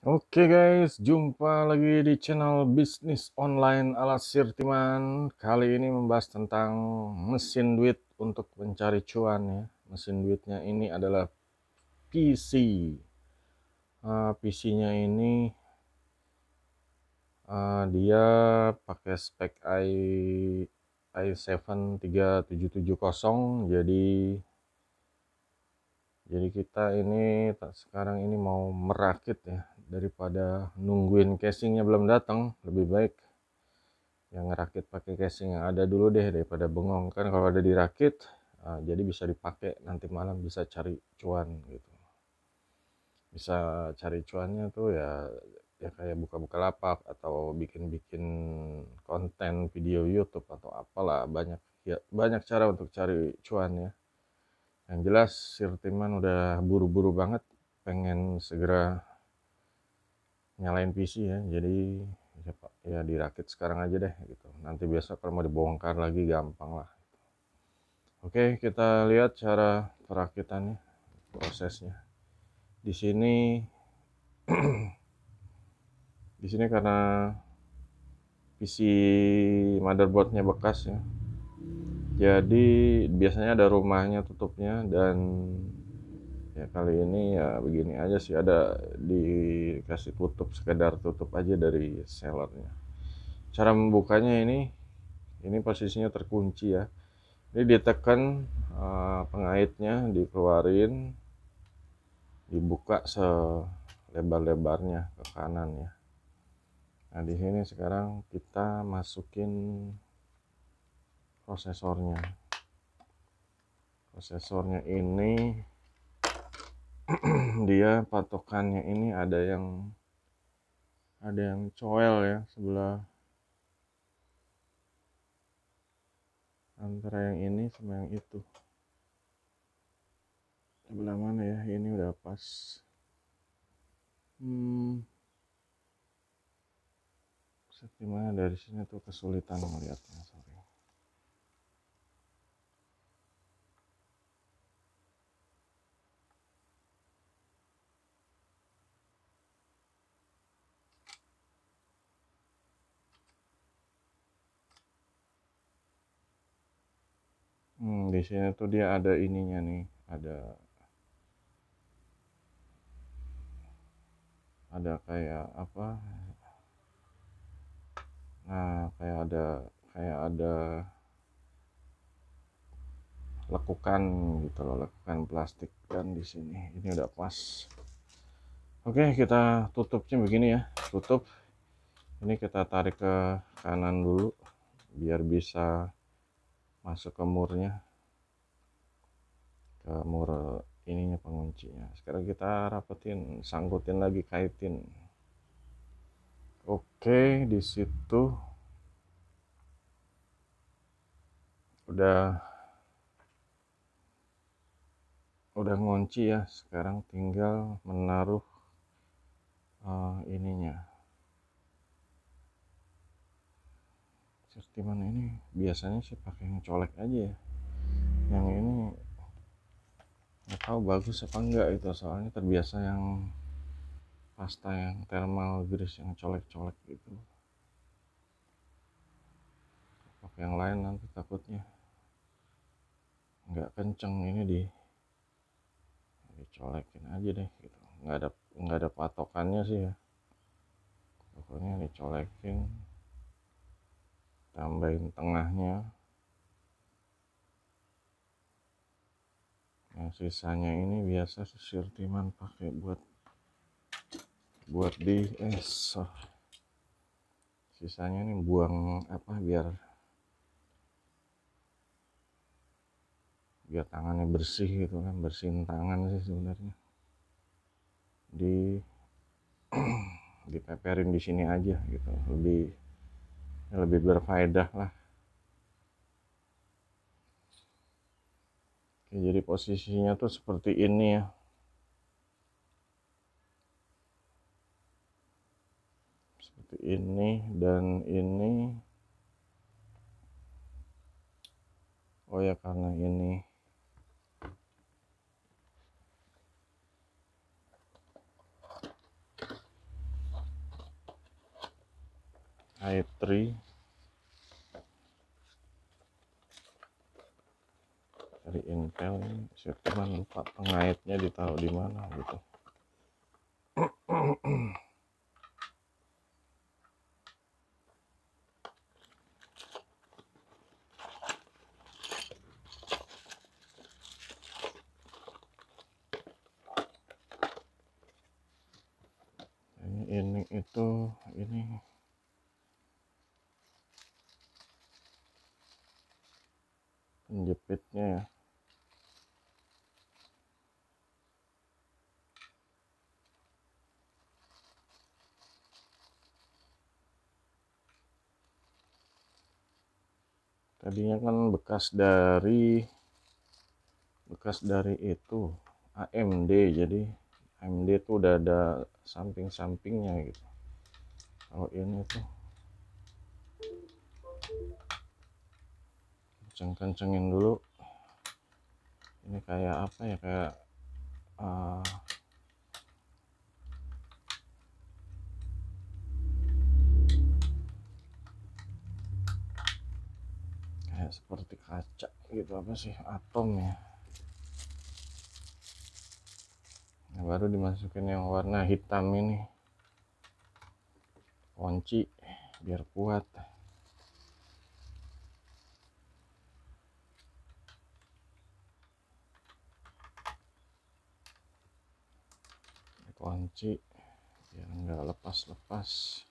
Oke okay guys, jumpa lagi di channel bisnis online ala Sirtiman. Kali ini membahas tentang mesin duit untuk mencari cuan ya. Mesin duitnya ini adalah PC. Uh, ah, PC-nya ini uh, dia pakai spek i i7 3770 jadi jadi kita ini sekarang ini mau merakit ya daripada nungguin casingnya belum datang lebih baik yang ngerakit pakai casing yang ada dulu deh daripada bengong kan kalau ada dirakit uh, jadi bisa dipakai nanti malam bisa cari cuan gitu bisa cari cuannya tuh ya ya kayak buka-buka lapak atau bikin-bikin konten video YouTube atau apalah banyak ya banyak cara untuk cari cuan ya yang jelas Sirtiman udah buru-buru banget pengen segera nyalain PC ya jadi ya dirakit sekarang aja deh gitu nanti biasa kalau mau dibongkar lagi gampang lah oke kita lihat cara perakitannya prosesnya di sini di sini karena PC motherboardnya bekas ya jadi biasanya ada rumahnya tutupnya dan ya kali ini ya begini aja sih ada dikasih tutup sekedar tutup aja dari sellernya cara membukanya ini ini posisinya terkunci ya ini ditekan uh, pengaitnya dikeluarin dibuka selebar-lebarnya ke kanan ya nah di sini sekarang kita masukin prosesornya prosesornya ini dia patokannya ini ada yang ada yang coel ya sebelah antara yang ini sama yang itu sebelah mana ya ini udah pas hmm mana dari sini tuh kesulitan melihatnya sorry Hmm, di sini tuh dia ada ininya nih, ada ada kayak apa? Nah, kayak ada kayak ada lekukan gitu loh, lekukan plastik kan di sini. Ini udah pas. Oke, kita tutupnya begini ya. Tutup. Ini kita tarik ke kanan dulu biar bisa masuk ke murnya ke mur ininya penguncinya sekarang kita rapetin sangkutin lagi kaitin oke di situ udah udah ngunci ya sekarang tinggal menaruh uh, ininya Saktiman ini biasanya sih pakai yang colek aja ya yang ini nggak tahu bagus apa enggak itu soalnya terbiasa yang pasta yang thermal grease yang colek-colek gitu pakai yang lain nanti takutnya nggak kenceng ini di dicolekin aja deh gitu nggak ada nggak ada patokannya sih ya pokoknya dicolekin tambahin tengahnya yang nah, sisanya ini biasa sisir pakai buat buat di es eh, sisanya ini buang apa biar biar tangannya bersih gitu kan bersihin tangan sih sebenarnya di dipeperin di sini aja gitu lebih Ya, lebih berfaedah lah Oke, jadi posisinya tuh seperti ini ya seperti ini dan ini oh ya karena ini i3 dari Intel saya cuma lupa pengaitnya ditaruh di mana gitu ini, ini itu ini jepitnya ya tadinya kan bekas dari bekas dari itu AMD jadi AMD itu udah ada samping-sampingnya gitu kalau ini tuh kenceng-kencengin dulu ini kayak apa ya kayak uh, kayak seperti kaca gitu apa sih atom ya nah, baru dimasukin yang warna hitam ini kunci biar kuat kunci biar nggak lepas-lepas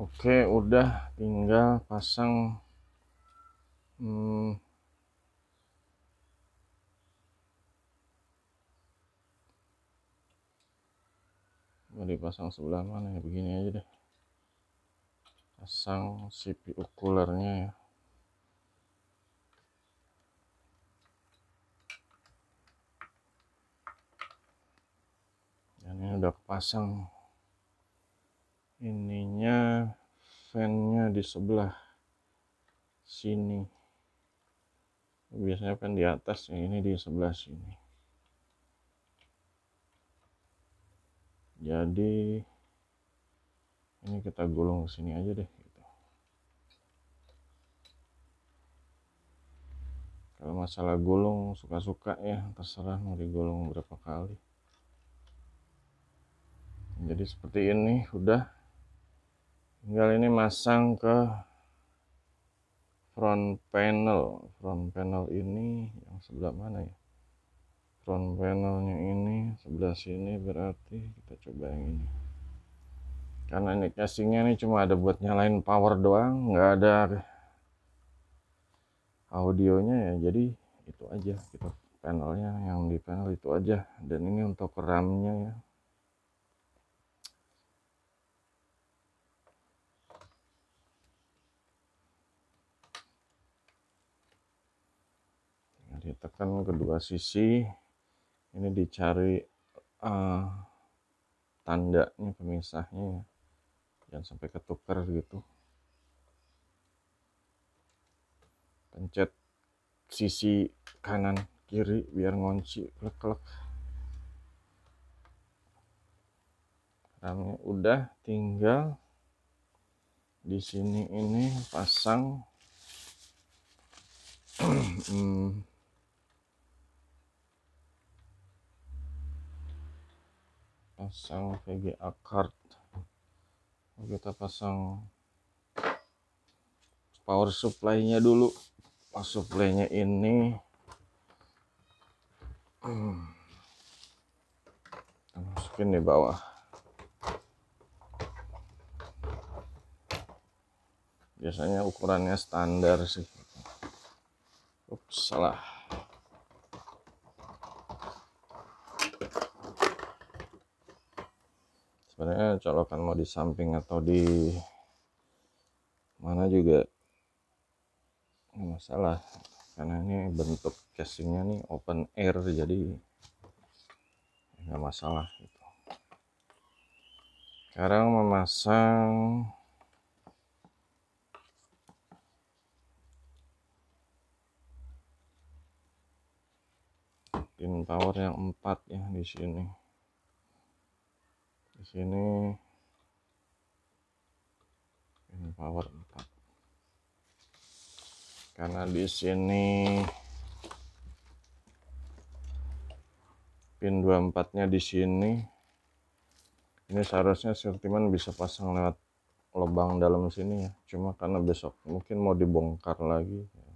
Oke, udah tinggal pasang hmm, mau dipasang sebelah mana ya begini aja deh pasang CPU coolernya ya dan ini udah pasang ininya fannya di sebelah sini biasanya fan di atas ya, ini di sebelah sini jadi ini kita gulung sini aja deh gitu. kalau masalah gulung suka-suka ya terserah mau digulung berapa kali jadi seperti ini udah tinggal ini masang ke front panel front panel ini yang sebelah mana ya panelnya ini sebelah sini berarti kita coba yang ini karena ini casingnya ini cuma ada buat nyalain power doang nggak ada audionya ya jadi itu aja kita panelnya yang di panel itu aja dan ini untuk RAM-nya ya ditekan kedua sisi ini dicari uh, tandanya pemisahnya ya. jangan sampai ketuker gitu pencet sisi kanan kiri biar ngonci, lek lek Rame udah tinggal di sini ini pasang hmm. pasang VGA card kita pasang power supply nya dulu power supply nya ini kita masukin di bawah biasanya ukurannya standar sih Ups, salah sebenarnya colokan mau di samping atau di mana juga nggak masalah karena ini bentuk casingnya nih open air jadi enggak masalah gitu. sekarang memasang pin power yang empat ya di sini di sini ini power 4 karena di sini pin 24 nya di sini ini seharusnya sentimen bisa pasang lewat lubang dalam sini ya cuma karena besok mungkin mau dibongkar lagi ya.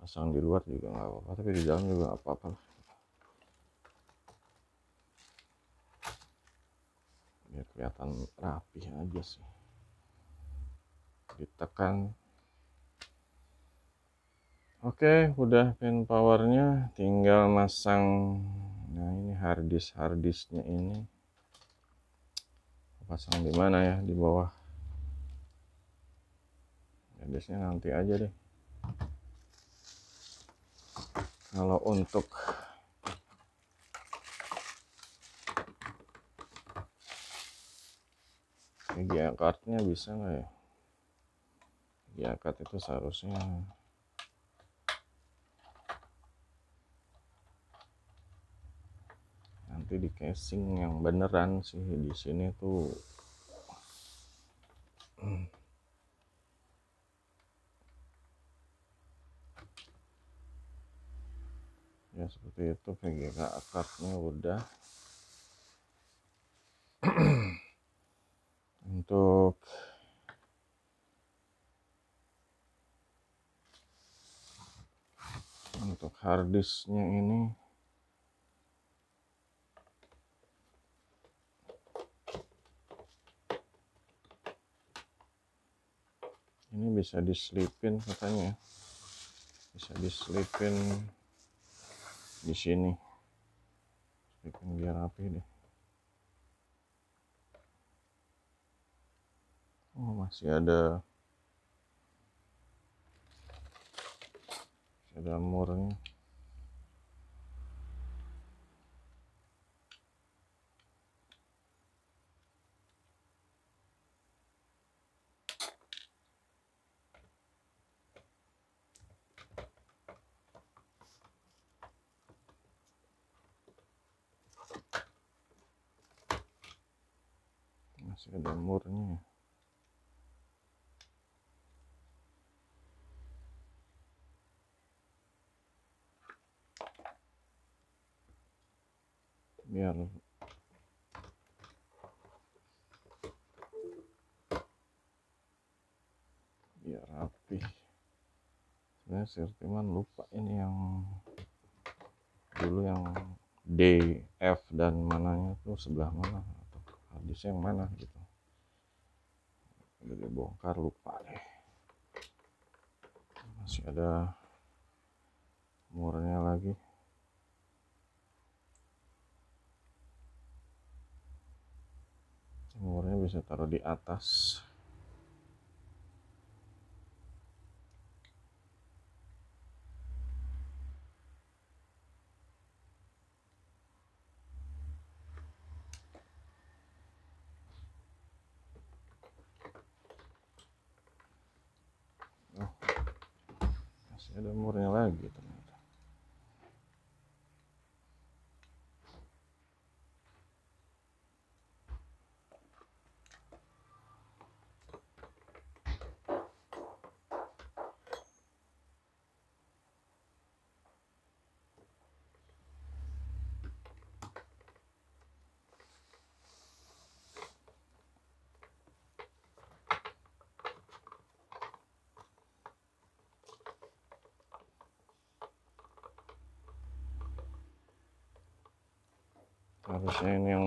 pasang di luar juga nggak apa-apa tapi di dalam juga nggak apa-apa biar ya, kelihatan rapih aja sih ditekan oke udah pin powernya tinggal masang nah ini harddisk harddisknya ini pasang di mana ya di bawah harddisknya ya, nanti aja deh kalau untuk ini diangkatnya bisa nggak ya diangkat itu seharusnya nanti di casing yang beneran sih di sini tuh ya seperti itu VGA akarnya udah harddisknya ini ini bisa diselipin katanya bisa diselipin di sini selipin biar rapi deh oh masih ada ada murnya masih ada murnya biar biar rapi sebenarnya sirtiman lupa ini yang dulu yang D F dan mananya tuh sebelah mana habisnya yang mana gitu udah dibongkar lupa deh masih ada murnya lagi murnya bisa taruh di atas harusnya ini yang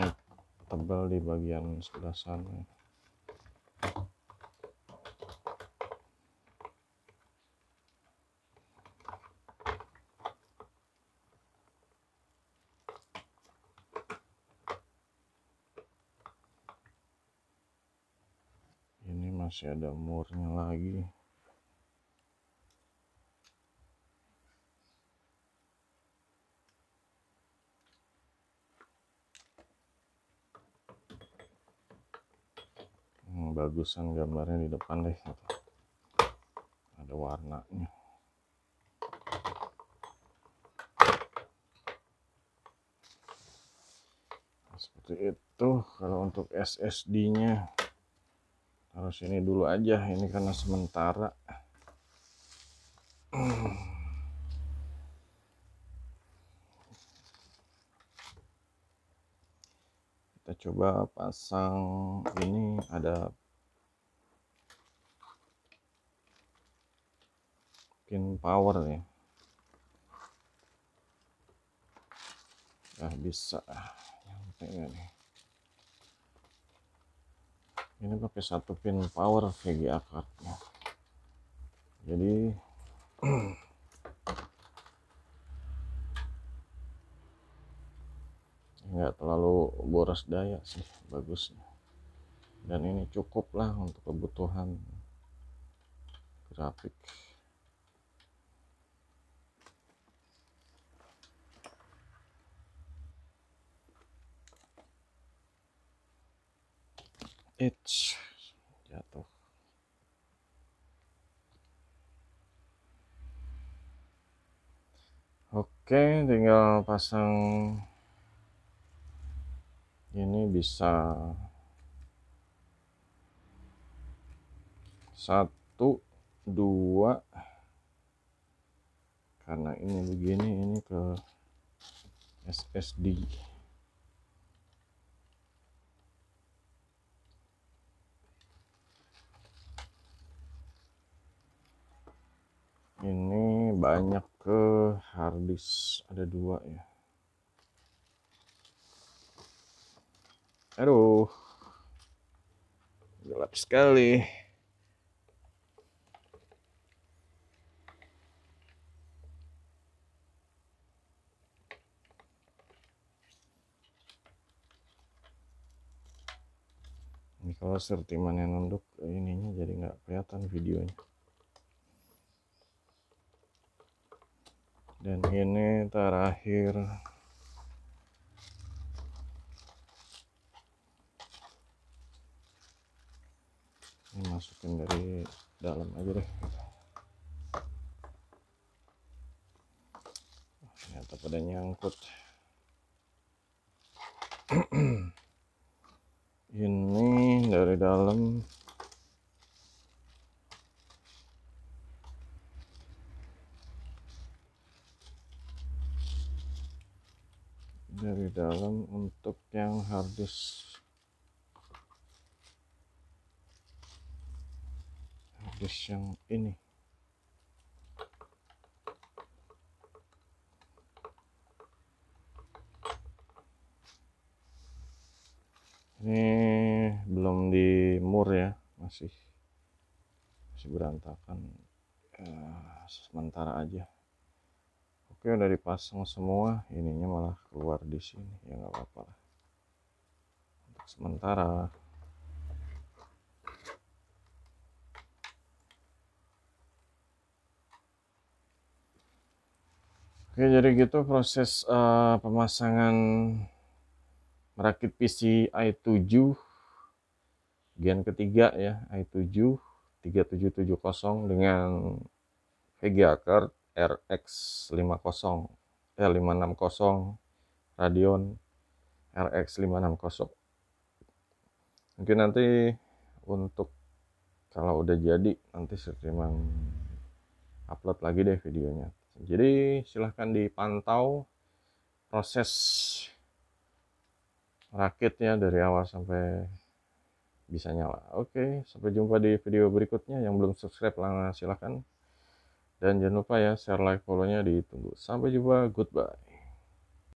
tebal di bagian sebelah sana ini masih ada murnya lagi bagusan gambarnya di depan deh gitu. ada warnanya nah, seperti itu kalau untuk SSD nya harus ini dulu aja ini karena sementara kita coba pasang ini ada pin power ya nah bisa yang nih ini pakai satu pin power VGA -nya. jadi enggak terlalu boros daya sih bagusnya dan ini cukup lah untuk kebutuhan grafik Eits, jatuh. Ya, Oke, tinggal pasang ini bisa satu dua karena ini begini ini ke SSD ini banyak ke harddisk ada dua ya aduh gelap sekali ini kalau sertimannya nunduk ininya jadi nggak kelihatan videonya dan ini terakhir ini masukin dari dalam aja deh ternyata pada nyangkut ini dari dalam dalam untuk yang harddisk harddisk yang ini ini belum dimur ya masih masih berantakan ya, sementara aja Oke udah dipasang semua ininya malah keluar di sini ya nggak apa-apa lah untuk sementara Oke, jadi gitu proses uh, pemasangan merakit PC i7 gen ketiga ya, i7 3770 dengan VGA card RX 50 eh 560 Radeon RX 560 mungkin nanti untuk kalau udah jadi nanti streaming upload lagi deh videonya jadi silahkan dipantau proses rakitnya dari awal sampai bisa nyala oke sampai jumpa di video berikutnya yang belum subscribe langsung silahkan dan jangan lupa ya share like follow-nya ditunggu. Sampai jumpa, goodbye.